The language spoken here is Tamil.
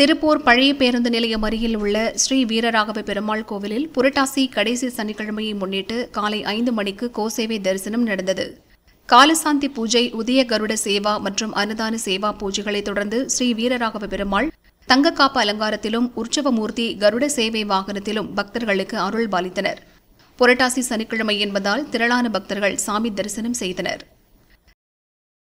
திருப்பூர் பழைய பேருந்து நிலையம் அருகில் உள்ள ஸ்ரீ வீரராகவ பெருமாள் கோவிலில் புரட்டாசி கடைசி சனிக்கிழமையை முன்னிட்டு காலை ஐந்து மணிக்கு கோசேவை தரிசனம் நடந்தது காலசாந்தி பூஜை உதய கருட சேவா மற்றும் அன்னதான சேவா பூஜைகளை தொடர்ந்து ஸ்ரீ வீரராகவ பெருமாள் தங்கக்காப்பு அலங்காரத்திலும் உற்சவமூர்த்தி கருட சேவை வாகனத்திலும் பக்தர்களுக்கு அருள் பாலித்தனர் புரட்டாசி சனிக்கிழமை என்பதால் திரளான பக்தர்கள் சாமி தரிசனம் செய்தனர்